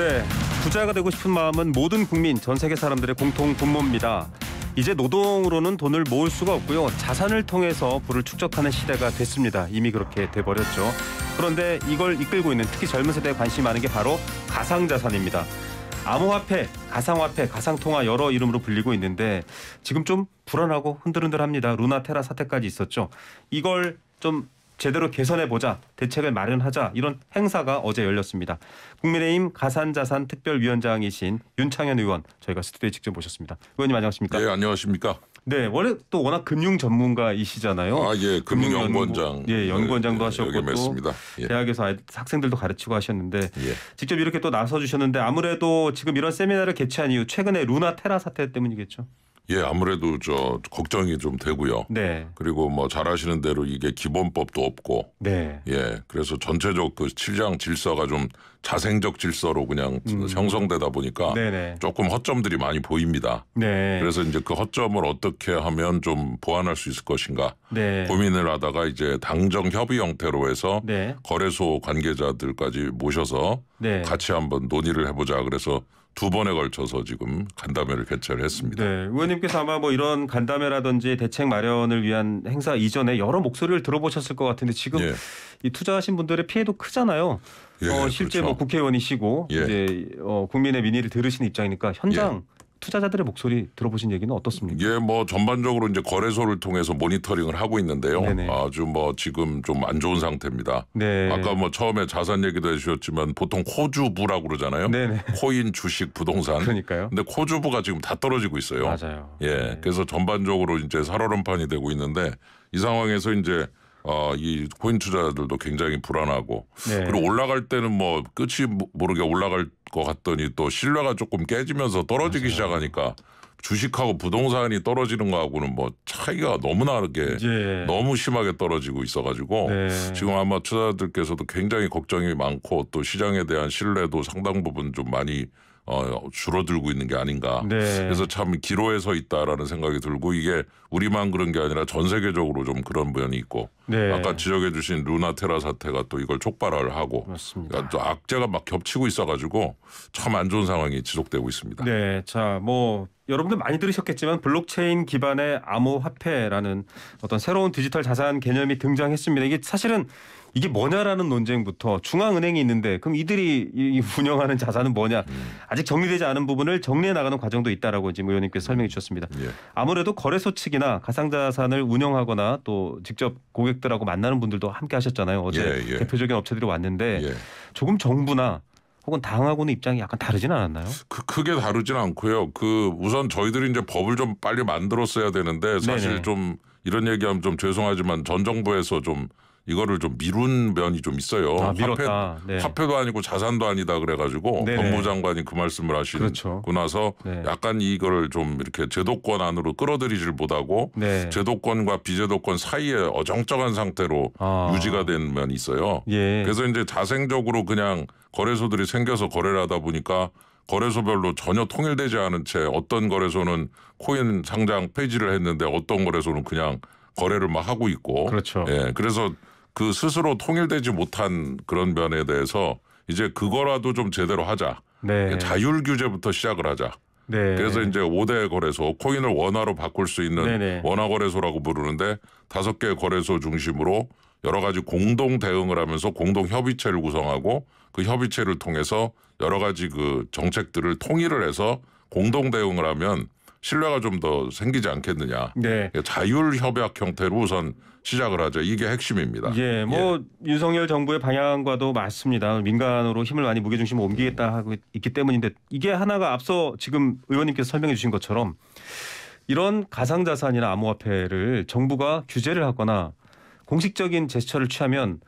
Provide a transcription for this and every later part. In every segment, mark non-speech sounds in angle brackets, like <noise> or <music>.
네, 부자가 되고 싶은 마음은 모든 국민, 전 세계 사람들의 공통 분모입니다. 이제 노동으로는 돈을 모을 수가 없고요. 자산을 통해서 부를 축적하는 시대가 됐습니다. 이미 그렇게 돼버렸죠. 그런데 이걸 이끌고 있는 특히 젊은 세대에 관심이 많은 게 바로 가상자산입니다. 암호화폐, 가상화폐, 가상통화 여러 이름으로 불리고 있는데 지금 좀 불안하고 흔들흔들합니다. 루나테라 사태까지 있었죠. 이걸 좀 제대로 개선해 보자, 대책을 마련하자 이런 행사가 어제 열렸습니다. 국민의힘 가산자산 특별위원장이신 윤창현 의원 저희가 스튜디오에 직접 모셨습니다. 의원님 안녕하십니까? 네, 안녕하십니까? 네, 원래 또 워낙 금융 전문가이시잖아요. 아, 예, 금융연구원장. 예, 연구원장도 예, 하셨고 또 예. 대학에서 학생들도 가르치고 하셨는데 예. 직접 이렇게 또 나서 주셨는데 아무래도 지금 이런 세미나를 개최한 이유 최근에 루나 테라 사태 때문이겠죠. 예, 아무래도 저 걱정이 좀 되고요. 네. 그리고 뭐 잘하시는 대로 이게 기본법도 없고. 네. 예. 그래서 전체적 그 칠장 질서가 좀 자생적 질서로 그냥 음. 형성되다 보니까 네네. 네. 조금 허점들이 많이 보입니다. 네. 그래서 이제 그 허점을 어떻게 하면 좀 보완할 수 있을 것인가 네. 고민을 하다가 이제 당정 협의 형태로 해서 네. 거래소 관계자들까지 모셔서 네. 같이 한번 논의를 해보자. 그래서 두 번에 걸쳐서 지금 간담회를 개최를 했습니다. 네, 의원님께서 아마 뭐 이런 간담회라든지 대책 마련을 위한 행사 이전에 여러 목소리를 들어보셨을 것 같은데 지금 예. 이 투자하신 분들의 피해도 크잖아요. 예, 어, 예, 실제 그렇죠. 뭐 국회의원이시고 예. 이제 어, 국민의 민의를 들으신 입장이니까 현장 예. 투자자들의 목소리 들어보신 얘기는 어떻습니까? 예, 뭐 전반적으로 이제 거래소를 통해서 모니터링을 하고 있는데요. 네네. 아주 뭐 지금 좀 안 좋은 상태입니다. 네. 아까 뭐 처음에 자산 얘기도 해주셨지만 보통 코주부라고 그러잖아요. 네네. 코인, 주식, 부동산. 그러니까요. 근데 코주부가 지금 다 떨어지고 있어요. 맞아요. 예, 네. 그래서 전반적으로 이제 살얼음판이 되고 있는데 이 상황에서 이제 어, 이 코인 투자들도 자 굉장히 불안하고 네. 그리고 올라갈 때는 뭐 끝이 모르게 올라갈 것 같더니 또 신뢰가 조금 깨지면서 떨어지기 맞아요. 시작하니까 주식하고 부동산이 떨어지는 거하고는 뭐 차이가 너무 나게 예. 너무 심하게 떨어지고 있어가지고 네. 지금 아마 투자자들께서도 굉장히 걱정이 많고 또 시장에 대한 신뢰도 상당 부분 좀 많이 어, 줄어들고 있는 게 아닌가. 네. 그래서 참 기로에 서 있다라는 생각이 들고 이게 우리만 그런 게 아니라 전 세계적으로 좀 그런 면이 있고 네. 아까 지적해주신 루나테라 사태가 또 이걸 촉발을 하고 그러니까 또 악재가 막 겹치고 있어가지고 참 안 좋은 상황이 지속되고 있습니다. 네, 자뭐 여러분들 많이 들으셨겠지만 블록체인 기반의 암호화폐라는 어떤 새로운 디지털 자산 개념이 등장했습니다. 이게 사실은 이게 뭐냐라는 논쟁부터 중앙은행이 있는데 그럼 이들이 이 운영하는 자산은 뭐냐 음. 아직 정리되지 않은 부분을 정리해 나가는 과정도 있다라고 지금 뭐 의원님께서 설명해 주셨습니다. 예. 아무래도 거래소 측이나 가상자산을 운영하거나 또 직접 고객들하고 만나는 분들도 함께 하셨잖아요. 어제 예, 예. 대표적인 업체들이 왔는데 예. 조금 정부나 혹은 당하고는 입장이 약간 다르진 않았나요? 그, 크게 다르진 않고요. 그 우선 저희들이 이제 법을 좀 빨리 만들었어야 되는데 사실 네네. 좀 이런 얘기하면 좀 죄송하지만 전 정부에서 좀 이거를 좀 미룬 면이 좀 있어요. 아, 화폐, 네. 화폐도 아니고 자산도 아니다 그래가지고 네네. 법무장관이 그 말씀을 하시고 그렇죠. 나서 네. 약간 이걸 좀 이렇게 제도권 안으로 끌어들이질 못하고 네. 제도권과 비제도권 사이에 어정쩡한 상태로 아. 유지가 된 면이 있어요. 예. 그래서 이제 자생적으로 그냥 거래소들이 생겨서 거래를 하다 보니까 거래소별로 전혀 통일되지 않은 채 어떤 거래소는 코인 상장 폐지를 했는데 어떤 거래소는 그냥 거래를 막 하고 있고 그렇죠. 예. 그래서 그 스스로 통일되지 못한 그런 면에 대해서 이제 그거라도 좀 제대로 하자. 네. 자율 규제부터 시작을 하자. 네. 그래서 이제 5대 거래소 코인을 원화로 바꿀 수 있는 네, 네 원화 거래소라고 부르는데 다섯 개 거래소 중심으로 여러 가지 공동 대응을 하면서 공동 협의체를 구성하고 그 협의체를 통해서 여러 가지 그 정책들을 통일을 해서 공동 대응을 하면 신뢰가 좀 더 생기지 않겠느냐. 네. 예, 자율 협약 형태로 우선 시작을 하죠 이게 핵심입니다. 예, 뭐 예. 윤석열 정부의 방향과도 맞습니다. 민간으로 힘을 많이 무게중심을 옮기겠다 하고 있기 때문인데 이게 하나가 앞서 지금 의원님께서 설명해 주신 것처럼 이런 가상자산이나 암호화폐를 정부가 규제를 하거나 공식적인 제스처를 취하면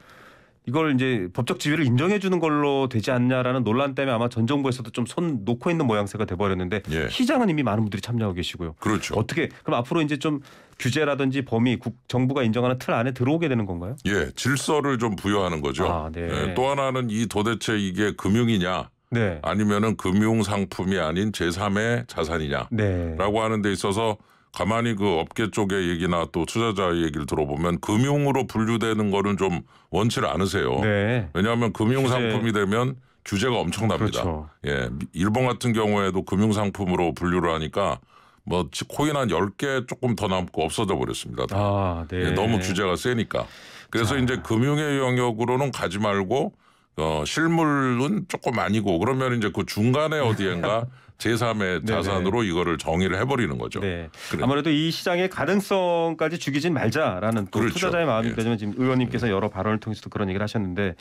이걸 이제 법적 지위를 인정해 주는 걸로 되지 않냐라는 논란 때문에 아마 전 정부에서도 좀 손 놓고 있는 모양새가 돼 버렸는데 예. 시장은 이미 많은 분들이 참여하고 계시고요. 그렇죠. 어떻게 그럼 앞으로 이제 좀 규제라든지 범위 국, 정부가 인정하는 틀 안에 들어오게 되는 건가요? 예, 질서를 좀 부여하는 거죠. 아, 네. 예, 또 하나는 이 도대체 이게 금융이냐 네. 아니면은 금융 상품이 아닌 제3의 자산이냐라고 네. 하는 데 있어서 가만히 그 업계 쪽의 얘기나 또 투자자 의 얘기를 들어보면 금융으로 분류되는 거는 좀 원치를 않으세요. 네. 왜냐하면 금융 상품이 되면 규제가 엄청납니다. 그렇죠. 예. 일본 같은 경우에도 금융 상품으로 분류를 하니까 뭐 코인 한 10개 조금 더 남고 없어져 버렸습니다. 아, 네. 예, 너무 규제가 세니까. 그래서 자. 이제 금융의 영역으로는 가지 말고 어, 실물은 조금 아니고 그러면 이제 그 중간에 어디엔가 <laughs> 제3의 자산으로 네네. 이거를 정의를 해버리는 거죠. 네. 그래. 아무래도 이 시장의 가능성까지 죽이진 말자라는 또 그렇죠. 투자자의 마음이 예. 되지만 지금 의원님께서 예. 여러 발언을 통해서도 그런 얘기를 하셨는데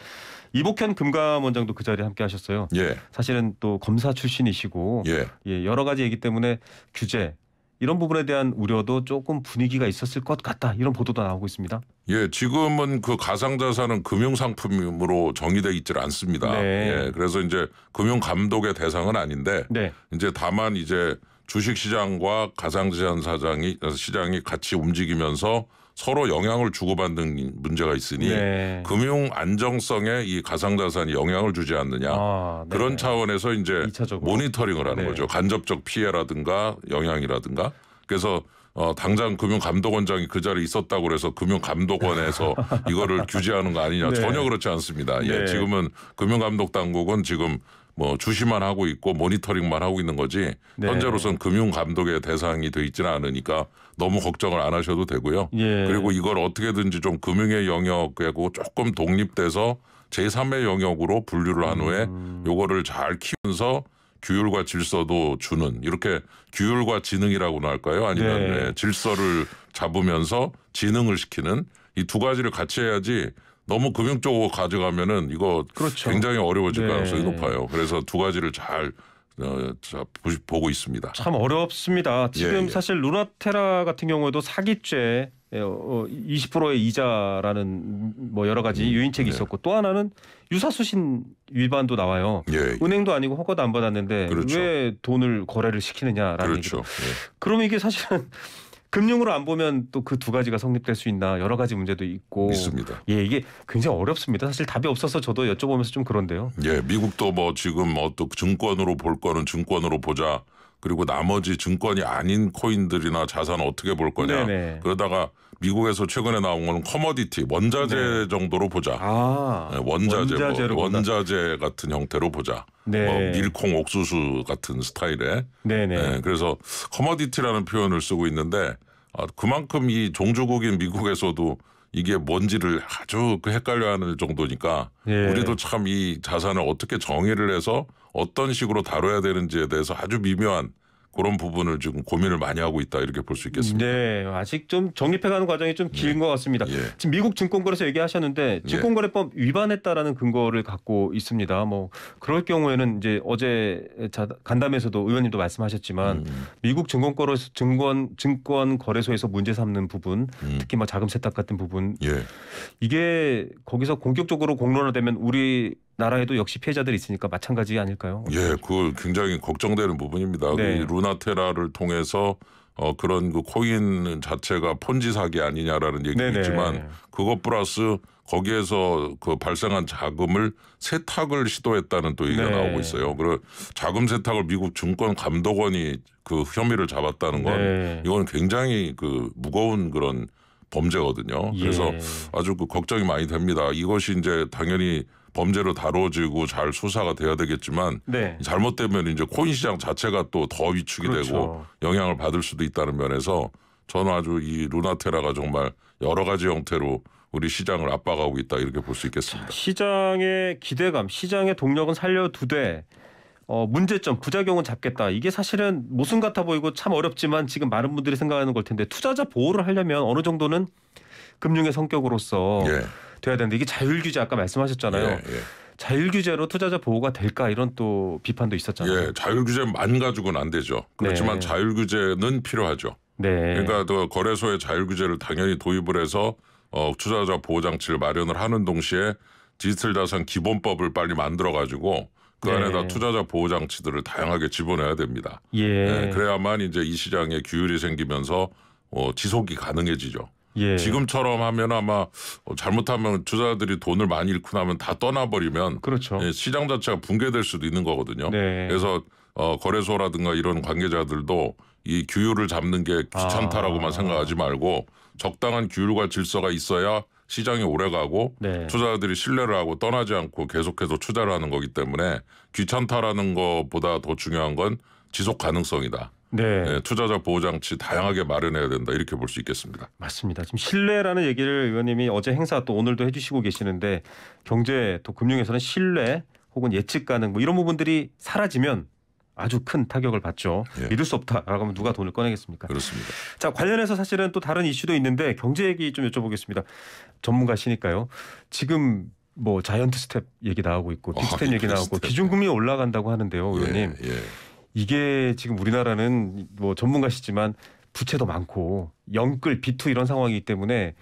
이복현 금감원장도 그 자리에 함께 하셨어요. 예. 사실은 또 검사 출신이시고 예. 예 여러 가지 얘기 때문에 규제 이런 부분에 대한 우려도 조금 분위기가 있었을 것 같다 이런 보도도 나오고 있습니다. 예, 지금은 그 가상자산은 금융상품으로 정의돼 있질 않습니다. 네. 예, 그래서 이제 금융 감독의 대상은 아닌데 네. 이제 다만 이제 주식 시장과 가상자산 사장이 시장이 같이 움직이면서 서로 영향을 주고받는 문제가 있으니 네. 금융 안정성에 이 가상자산이 영향을 주지 않느냐 아, 네. 그런 차원에서 이제 2차적으로. 모니터링을 하는 네. 거죠 간접적 피해라든가 영향이라든가 그래서 어, 당장 금융감독원장이 그 자리에 있었다고 그래서 금융감독원에서 <laughs> 이거를 규제하는 거 아니냐. 네. 전혀 그렇지 않습니다. 예, 네. 예, 지금은 금융감독당국은 지금 뭐 주시만 하고 있고 모니터링만 하고 있는 거지 네. 현재로선 금융감독의 대상이 돼 있지는 않으니까 너무 걱정을 안 하셔도 되고요. 예. 그리고 이걸 어떻게든지 좀 금융의 영역하고 조금 독립돼서 제3의 영역으로 분류를 한 후에 음. 요거를 잘 키우면서 규율과 질서도 주는 이렇게 규율과 지능이라고나 할까요? 아니면 네. 네, 질서를 잡으면서 지능을 시키는 이 두 가지를 같이 해야지 너무 금융 쪽으로 가져가면은 이거 그렇죠. 굉장히 어려워질 네. 가능성이 높아요. 그래서 두 가지를 잘 어, 자, 보고 있습니다. 참 어렵습니다. 예, 지금 예, 예. 사실 루나테라 같은 경우에도 사기죄 20%의 예, 어, 어, 이자라는 뭐 여러 가지 음, 유인책이 예. 있었고 또 하나는 유사수신 위반도 나와요. 예, 은행도 아니고 허가도 안 받았는데 그렇죠. 왜 돈을 거래를 시키느냐라는 그렇죠. 그러면 이게 사실은 금융으로 안 보면 또 그 두 가지가 성립될 수 있나 여러 가지 문제도 있고 있습니다. 예, 이게 굉장히 어렵습니다. 사실 답이 없어서 저도 여쭤보면서 좀 그런데요. 예, 미국도 뭐 지금 어떤 뭐 증권으로 볼 거는 증권으로 보자. 그리고 나머지 증권이 아닌 코인들이나 자산 어떻게 볼 거냐. 네네. 그러다가 미국에서 최근에 나온 거는 커머디티 원자재 네. 정도로 보자. 아, 네, 원자재 뭐, 원자재 같은 형태로 보자. 네. 뭐 밀콩, 옥수수 같은 스타일의. 네네. 네. 네, 그래서 커머디티라는 표현을 쓰고 있는데 아, 그만큼 이 종주국인 미국에서도 이게 뭔지를 아주 그 헷갈려하는 정도니까 예. 우리도 참 이 자산을 어떻게 정의를 해서 어떤 식으로 다뤄야 되는지에 대해서 아주 미묘한 그런 부분을 지금 고민을 많이 하고 있다 이렇게 볼 수 있겠습니다. 네, 아직 좀 정립해가는 과정이 좀 긴것 네. 같습니다. 예. 지금 미국 증권거래소 얘기하셨는데 예. 증권거래법 위반했다라는 근거를 갖고 있습니다. 뭐 그럴 경우에는 이제 어제 간담회에서도 의원님도 말씀하셨지만 음. 미국 증권거래소 증권 증권 거래소에서 문제 삼는 부분, 음. 특히 막 뭐 자금 세탁 같은 부분, 예. 이게 거기서 공격적으로 공론화되면 우리 나라에도 역시 피해자들이 있으니까 마찬가지 아닐까요? 예, 그 굉장히 걱정되는 부분입니다. 그 네. 그 루나테라를 통해서 어, 그런 그 코인 자체가 폰지 사기 아니냐라는 얘기있지만 그것 플러스 거기에서 그 발생한 자금을 세탁을 시도했다는 또 얘기가 네. 나오고 있어요. 그래 자금 세탁을 미국 증권 감독원이 그 혐의를 잡았다는 건 네. 이건 굉장히 그 무거운 그런 범죄거든요. 그래서 예. 아주 그 걱정이 많이 됩니다. 이것이 이제 당연히 범죄로 다뤄지고 잘 수사가 돼야 되겠지만 네. 잘못되면 이제 코인 시장 자체가 또 더 위축이 그렇죠. 되고 영향을 받을 수도 있다는 면에서 저는 아주 이 루나테라가 정말 여러 가지 형태로 우리 시장을 압박하고 있다 이렇게 볼 수 있겠습니다. 시장의 기대감, 시장의 동력은 살려두되 어, 문제점, 부작용은 잡겠다. 이게 사실은 모순 같아 보이고 참 어렵지만 지금 많은 분들이 생각하는 걸 텐데 투자자 보호를 하려면 어느 정도는 금융의 성격으로서 예. 돼야 되는데 이게 자율 규제 아까 말씀하셨잖아요. 예, 예. 자율 규제로 투자자 보호가 될까 이런 또 비판도 있었잖아요. 예, 자율 규제만 가지고는 안 되죠. 그렇지만 네. 자율 규제는 필요하죠. 네. 그러니까 또거래소에 자율 규제를 당연히 도입을 해서 어, 투자자 보호 장치를 마련을 하는 동시에 디지털 자산 기본법을 빨리 만들어 가지고 그 네. 안에다 투자자 보호 장치들을 다양하게 집어넣어야 됩니다. 예. 네, 그래야만 이제 이 시장에 규율이 생기면서 어, 지속이 가능해지죠. 예. 지금처럼 하면 아마 잘못하면 투자자들이 돈을 많이 잃고 나면 다 떠나버리면 그렇죠. 예, 시장 자체가 붕괴될 수도 있는 거거든요. 네. 그래서 어, 거래소라든가 이런 관계자들도 이 규율을 잡는 게 귀찮다라고만 아. 생각하지 말고 적당한 규율과 질서가 있어야 시장이 오래가고 네. 투자자들이 신뢰를 하고 떠나지 않고 계속해서 투자를 하는 거기 때문에 귀찮다라는 것보다 더 중요한 건 지속 가능성이다. 네. 네, 예, 투자자 보호장치 다양하게 마련해야 된다 이렇게 볼 수 있겠습니다. 맞습니다. 지금 신뢰라는 얘기를 의원님이 어제 행사 또 오늘도 해주시고 계시는데 경제 또 금융에서는 신뢰 혹은 예측 가능 뭐 이런 부분들이 사라지면 아주 큰 타격을 받죠. 예. 믿을 수 없다라고 하면 누가 돈을 꺼내겠습니까? 그렇습니다. 자 관련해서 사실은 또 다른 이슈도 있는데 경제 얘기 좀 여쭤보겠습니다. 전문가시니까요. 지금 뭐 자이언트 스텝 얘기 나오고 있고 빅스텝 아, 얘기 나오고 기준금리 올라간다고 하는데요, 의원님. 예, 예. 이게 지금 우리나라는 뭐 전문가시지만 부채도 많고 영끌 비투 이런 상황이기 때문에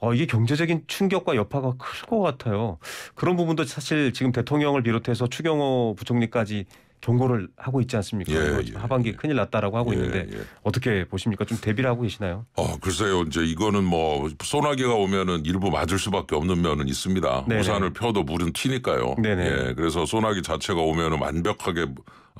어, 이게 경제적인 충격과 여파가 클 것 같아요. 그런 부분도 사실 지금 대통령을 비롯해서 추경호 부총리까지 경고를 하고 있지 않습니까? 예, 뭐 예, 하반기 예. 큰일 났다라고 하고 예, 있는데 예. 어떻게 보십니까? 좀 대비를 하고 계시나요? 어, 글쎄요. 이제 이거는 뭐 소나기가 오면은 일부 맞을 수밖에 없는 면은 있습니다. 네네. 우산을 펴도 물은 튀니까요. 네네. 예. 그래서 소나기 자체가 오면은 완벽하게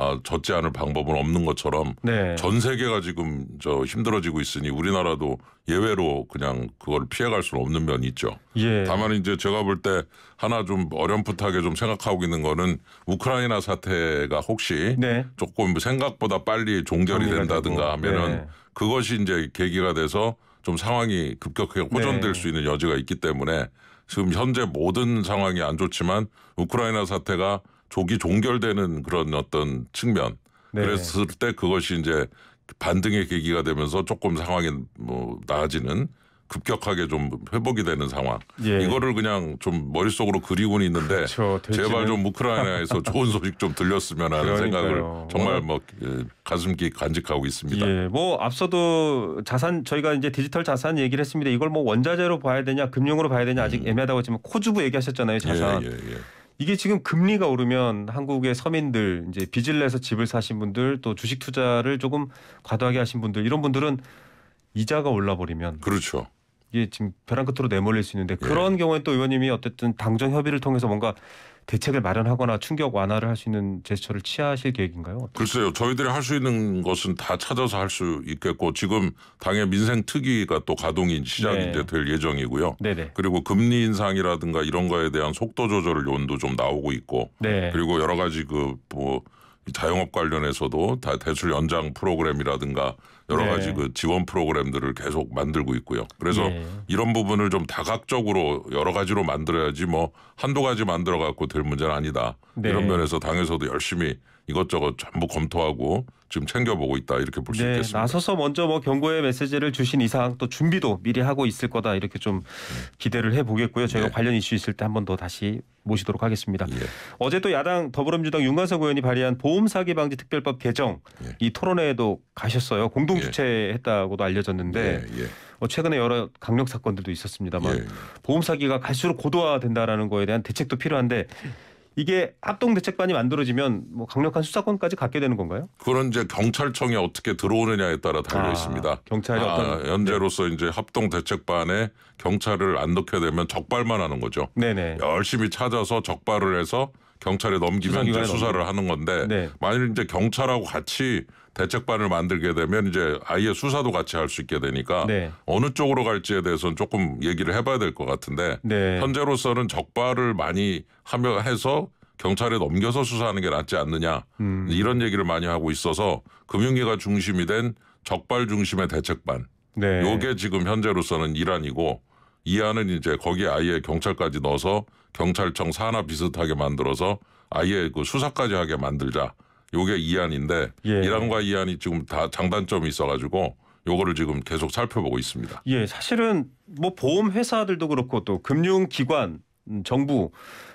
아, 젖지 않을 방법은 없는 것처럼 네. 전 세계가 지금 저 힘들어지고 있으니 우리나라도 예외로 그냥 그걸 피해갈 수는 없는 면이 있죠. 예. 다만 이제 제가 볼 때 하나 좀 어렴풋하게 좀 생각하고 있는 거는 우크라이나 사태가 혹시 네. 조금 생각보다 빨리 종결이 된다든가 하면은 네. 그것이 이제 계기가 돼서 좀 상황이 급격하게 호전될 네. 수 있는 여지가 있기 때문에 지금 현재 모든 상황이 안 좋지만 우크라이나 사태가 조기 종결되는 그런 어떤 측면. 네. 그랬을 때 그것이 이제 반등의 계기가 되면서 조금 상황이 뭐 나아지는 급격하게 좀 회복이 되는 상황. 예. 이거를 그냥 좀 머릿속으로 그리고는 있는데 그렇죠. 제발 좀 우크라이나에서 <laughs> 좋은 소식 좀 들렸으면 하는 그러니까요. 생각을 정말 뭐 예, 가슴 깊이 간직하고 있습니다. 예. 뭐 앞서도 자산 저희가 이제 디지털 자산 얘기를 했습니다. 이걸 뭐 원자재로 봐야 되냐 금융으로 봐야 되냐 아직 음. 애매하다고 했지만 코주부 얘기하셨잖아요. 자산. 예, 예, 예. 이게 지금 금리가 오르면 한국의 서민들 이제 빚을 내서 집을 사신 분들 또 주식 투자를 조금 과도하게 하신 분들 이런 분들은 이자가 올라 버리면 그렇죠. 이게 지금 벼랑 끝으로 내몰릴 수 있는데 예. 그런 예. 경우에 또 의원님이 어쨌든 당정 협의를 통해서 뭔가 대책을 마련하거나 충격 완화를 할 수 있는 제스처를 취하실 계획인가요? 글쎄요. 저희들이 할 수 있는 것은 다 찾아서 할 수 있겠고 지금 당의 민생 특위가 또 가동이 시작이데 네. 될 예정이고요. 네네. 그리고 금리 인상이라든가 이런 거에 대한 속도 조절을 요원도 좀 나오고 있고 네. 그리고 여러 가지 그뭐 자영업 관련해서도 다 대출 연장 프로그램이라든가 여러 네. 가지 그 지원 프로그램들을 계속 만들고 있고요. 그래서 네. 이런 부분을 좀 다각적으로 여러 가지로 만들어야지 뭐 한두 가지 만들어 갖고 될 문제는 아니다. 네. 이런 면에서 당에서도 열심히 이것저것 전부 검토하고 지금 챙겨보고 있다 이렇게 볼수 네, 있겠습니다. 나서서 먼저 뭐 경고의 메시지를 주신 이상 또 준비도 미리 하고 있을 거다 이렇게 좀 기대를 해보겠고요. 저희가 네. 관련 이슈 있을 때 한 번 더 다시 모시도록 하겠습니다. 예. 어제 또 야당 더불어민주당 윤관석 의원이 발의한 보험 사기 방지 특별법 개정 예. 이 토론회에도 가셨어요. 공동 예. 주최했다고도 알려졌는데 예. 예. 뭐 최근에 여러 강력 사건들도 있었습니다만 예. 보험 사기가 갈수록 고도화된다라는 거에 대한 대책도 필요한데 이게 합동 대책반이 만들어지면 뭐 강력한 수사권까지 갖게 되는 건가요? 그런 이제 경찰청에 어떻게 들어오느냐에 따라 달려 아, 있습니다. 경찰이 아, 어떤 현재로서 네. 이제 합동 대책반에 경찰을 안 넣게 되면 적발만 하는 거죠. 네네. 열심히 찾아서 적발을 해서 경찰에 넘기면 이제 수사를 넘기. 하는 건데 네. 만일 이제 경찰하고 같이 대책반을 만들게 되면 이제 아예 수사도 같이 할 수 있게 되니까 네. 어느 쪽으로 갈지에 대해서는 조금 얘기를 해봐야 될 것 같은데 네. 현재로서는 적발을 많이 하며 해서 경찰에 넘겨서 수사하는 게 낫지 않느냐 음. 이런 얘기를 많이 하고 있어서 금융위가 중심이 된 적발 중심의 대책반 네. 요게 지금 현재로서는 일환이고 이안은 이제 거기 아예 경찰까지 넣어서 경찰청 산하 비슷하게 만들어서 아예 그 수사까지 하게 만들자. 요게 이안인데 예. 이란과 이안이 지금 다 장단점이 있어가지고 요거를 지금 계속 살펴보고 있습니다. 예, 사실은 뭐 보험 회사들도 그렇고 또 금융기관, 음, 정부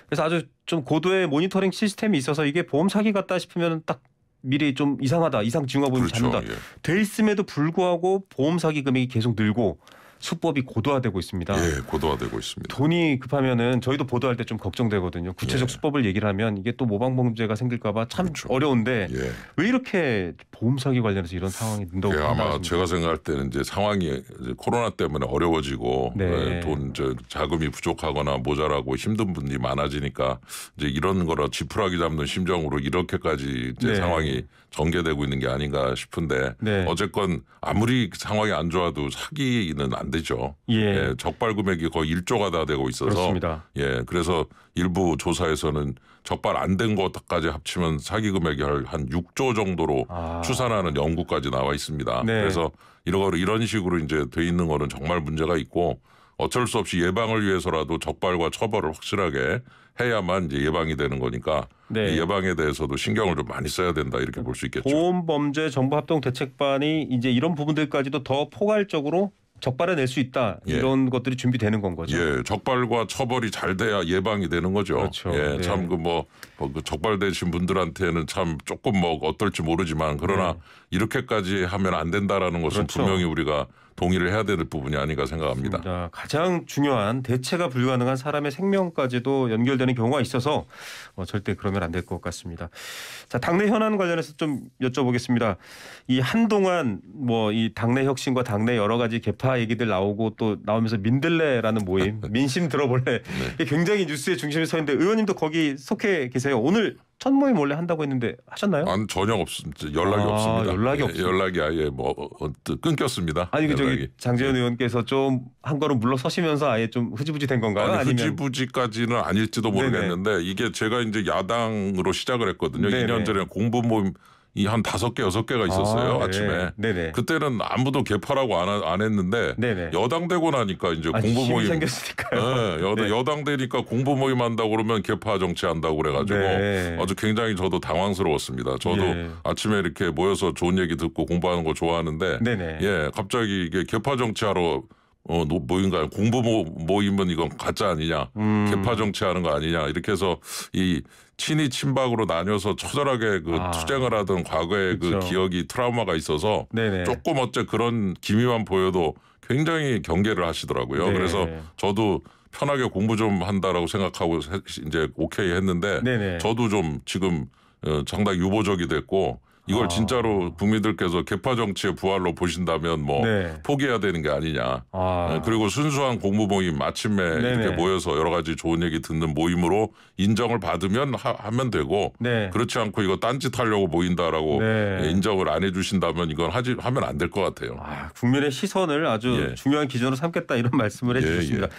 그래서 아주 좀 고도의 모니터링 시스템이 있어서 이게 보험 사기 같다 싶으면 딱 미리 좀 이상하다 이상 증후군이 그렇죠. 잡는다 예. 돼 있음에도 불구하고 보험 사기 금액이 계속 늘고 수법이 고도화되고 있습니다. 예, 고도화되고 있습니다. 돈이 급하면은 저희도 보도할 때 좀 걱정되거든요. 구체적 예. 수법을 얘기를 하면 이게 또 모방 범죄가 생길까봐 참 그렇죠. 어려운데 예. 왜 이렇게 보험 사기 관련해서 이런 상황이 된다고 예, 아마 제가 생각할 때는 이제 상황이 이제 코로나 때문에 어려워지고 네. 예, 돈 저, 자금이 부족하거나 모자라고 힘든 분이 많아지니까 이제 이런 거라 지푸라기 잡는 심정으로 이렇게까지 이제 네. 상황이 전개되고 있는 게 아닌가 싶은데 네. 어쨌건 아무리 상황이 안 좋아도 사기는 안 되죠. 예. 예 적발 금액이 거의 1조가 다 되고 있어서 그렇습니다. 예, 그래서 일부 조사에서는 적발 안 된 것까지 합치면 사기 금액이 한 6조 정도로 아. 추산하는 연구까지 나와 있습니다. 네. 그래서 이런 이런 식으로 이제 돼 있는 거는 정말 문제가 있고 어쩔 수 없이 예방을 위해서라도 적발과 처벌을 확실하게 해야만 이제 예방이 되는 거니까 네. 예방에 대해서도 신경을 좀 많이 써야 된다 이렇게 볼 수 있겠죠. 보험 범죄 정부 합동 대책반이 이제 이런 부분들까지도 더 포괄적으로 적발해낼 수 있다 예. 이런 것들이 준비되는 건 거죠. 예, 적발과 처벌이 잘 돼야 예방이 되는 거죠. 그렇죠. 예, 네. 참그 뭐, 뭐 그 적발되신 분들한테는 참 조금 뭐 어떨지 모르지만 그러나 네. 이렇게까지 하면 안 된다라는 것은 그렇죠. 분명히 우리가 동의를 해야 될 부분이 아닌가 생각합니다. 그렇습니다. 가장 중요한 대체가 불가능한 사람의 생명까지도 연결되는 경우가 있어서 어, 절대 그러면 안 될 것 같습니다. 자, 당내 현안 관련해서 좀 여쭤보겠습니다. 이 한동안 뭐 이 당내 혁신과 당내 여러 가지 개파 얘기들 나오고 또 나오면서 민들레라는 모임, <laughs> 민심 들어볼래 네. 굉장히 뉴스의 중심에 서 있는데 의원님도 거기 속해 계세요. 오늘 첫 모임 원래 한다고 했는데 하셨나요? 안 전혀 없습니다. 연락이 아, 없습니다. 연락이 예, 없 연락이 아예 뭐 어, 어 끊겼습니다. 아니 그 저기 장재현 예. 의원께서 좀한 걸음 물러서시면서 아예 좀 흐지부지 된 건가요? 아니, 아니면... 흐지부지까지는 아닐지도 모르겠는데 네네. 이게 제가 이제 야당으로 시작을 했거든요. 네네. 2년 전에 공부 모임 이한 다섯 개 여섯 개가 있었어요 아, 예. 침에 네네. 그때는 아무도 개파라고 안, 안 했는데 네네. 여당 되고 나니까 이제 아, 공부 모임 생겼으니까요. 네, 여, 당 네. 되니까 공부 모임 한다고 그러면 개파 정치 한다고 그래가지고 네. 아주 굉장히 저도 당황스러웠습니다. 저도 예. 아침에 이렇게 모여서 좋은 얘기 듣고 공부하는 거 좋아하는데 네네. 예 갑자기 이게 개파 정치하러 어, 뭐인가요? 공부 모, 모임은 이건 가짜 아니냐, 음. 개파 정치하는 거 아니냐, 이렇게 해서 이 친이 친박으로 나뉘어서 처절하게 그 아. 투쟁을 하던 과거의 그 그쵸. 그 기억이 트라우마가 있어서 네네. 조금 어째 그런 기미만 보여도 굉장히 경계를 하시더라고요. 네 그래서 저도 편하게 공부 좀 한다라고 생각하고 이제 오케이 했는데 네네. 저도 좀 지금 상당히 어, 유보적이 됐고 이걸 어. 진짜로 국민들께서 개파 정치의 부활로 보신다면 뭐 네. 포기해야 되는 게 아니냐. 아. 네, 그리고 순수한 공부 모임 마침내 네네. 이렇게 모여서 여러 가지 좋은 얘기 듣는 모임으로 인정을 받으면 하, 면 되고 네. 그렇지 않고 이거 딴짓 하려고 모인다라고 네. 예, 인정을 안 해주신다면 이건 하지 하면 안 될 것 같아요. 아, 국민의 시선을 아주 예. 중요한 기준으로 삼겠다 이런 말씀을 예, 해주셨습니다. 예,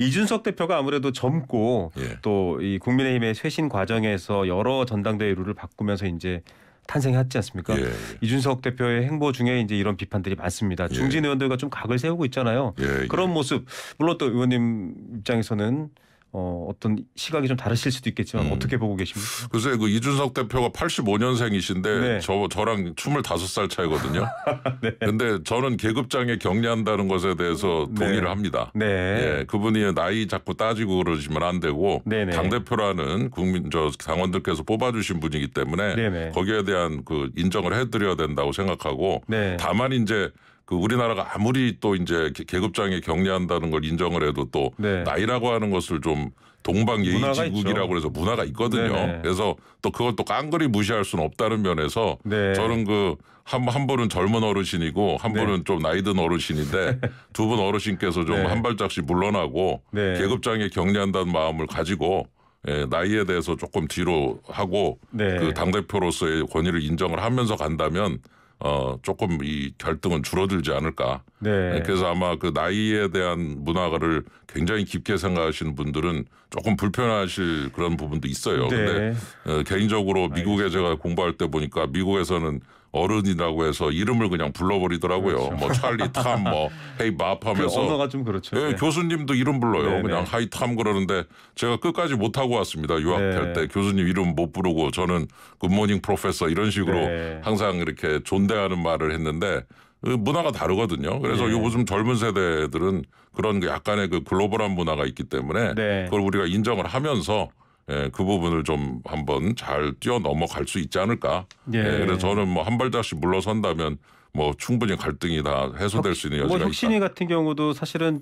예. 이준석 대표가 아무래도 젊고 예. 또이 국민의힘의 쇄신 과정에서 여러 전당대회 룰을 바꾸면서 이제 탄생했지 않습니까? 예, 예. 이준석 대표의 행보 중에 이제 이런 비판들이 많습니다. 예. 중진 의원들과 좀 각을 세우고 있잖아요. 예, 그런 모습 물론 또 의원님 입장에서는 어, 어떤 시각이 좀 다르실 수도 있겠지만 음. 어떻게 보고 계십니까? 글쎄 그 이준석 대표가 85년생이신데 네. 저 저랑 25살 차이거든요. <laughs> 네. 근데 저는 계급장애 격리한다는 것에 대해서 네. 동의를 네. 합니다. 네. 예, 그분이 나이 자꾸 따지고 그러시면 안 되고 네, 네. 당 대표라는 국민 저 당원들께서 뽑아주신 분이기 때문에 거기에 대한 그 인정을 해드려야 된다고 생각하고 다만 이제 그 우리나라가 아무리 또 이제 계급장에 격리한다는 걸 인정을 해도 또 네. 나이라고 하는 것을 좀 동방 예의지국이라고 해서 문화가 있거든요. 네네. 그래서 또 그걸 또 깡그리 무시할 수는 없다는 면에서 네. 저는 그한한 분은 젊은 어르신이고 한 네. 분은 좀 나이든 어르신인데 <laughs> 두 분 어르신께서 좀한 네. 발짝씩 물러나고 네. 계급장에 격리한다는 마음을 가지고 예, 나이에 대해서 조금 뒤로 하고 네. 그당 대표로서의 권위를 인정을 하면서 간다면 어 조금 이 갈등은 줄어들지 않을까. 네. 네. 그래서 아마 그 나이에 대한 문화를 굉장히 깊게 생각하시는 분들은 조금 불편하실 그런 부분도 있어요. 네. 근데 어, 개인적으로 미국에 알겠습니다. 제가 공부할 때 보니까 미국에서는 어른이라고 해서 이름을 그냥 불러버리더라고요. 그렇죠. 뭐 찰리 탐, 뭐 <laughs> 헤이 마팜에서 그 언어가 좀 그렇죠. 예, 네. 교수님도 이름 불러요. 네네. 그냥 하이 탐 그러는데 제가 끝까지 못 하고 왔습니다. 유학할 네. 교수님 이름 못 부르고 저는 굿모닝 프로페서 이런 식으로 네. 항상 이렇게 존대하는 말을 했는데 문화가 다르거든요. 그래서 네. 요즘 젊은 세대들은 그런 그 약간의 그 글로벌한 문화가 있기 때문에 네. 그걸 우리가 인정을 하면서 예, 그 부분을 좀 한번 잘 뛰어넘어갈 수 있지 않을까. 예. 예 그래서 저는 뭐 한발자씩 물러선다면 뭐 충분히 갈등이 다 해소될 수 있는 여지가 뭐 있다. 혁신이 같은 경우도 사실은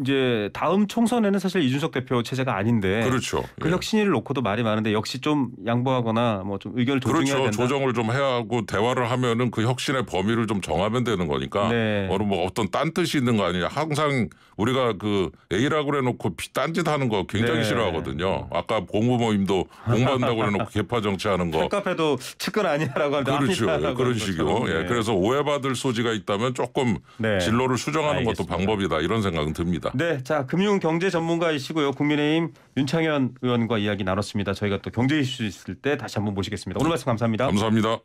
이제 다음 총선에는 사실 이준석 대표 체제가 아닌데 그렇죠. 그 예. 혁신위를 놓고도 말이 많은데 역시 좀 양보하거나 뭐 좀 의견을 그렇죠. 조정해야 그렇죠. 된다. 조정을 좀 해야 하고 대화를 하면은 그 혁신의 범위를 좀 정하면 되는 거니까 네. 어느 뭐 어떤 딴 뜻이 있는 거 아니냐. 항상 우리가 그 A라고 그래놓고 딴짓 하는 거 굉장히 네. 싫어하거든요. 아까 공부 모임도 공부한다고 그래놓고 <laughs> 개파 정치하는 거. 카페도 측근 아니야라고 그렇죠. 예, 하는 그렇죠. 아 그런 식이고. 네. 예. 그래서 오해받을 소지가 있다면 조금 네. 진로를 수정하는 알겠습니다. 것도 방법이다 이런 생각은 듭니다. 부탁니다 네, 자 금융 경제 전문가이시고요 국민의힘 윤창현 의원과 이야기 나눴습니다. 저희가 또 경제 이슈 있을 때 다시 한번 모시겠습니다. 오늘 말씀 감사합니다. 감사합니다.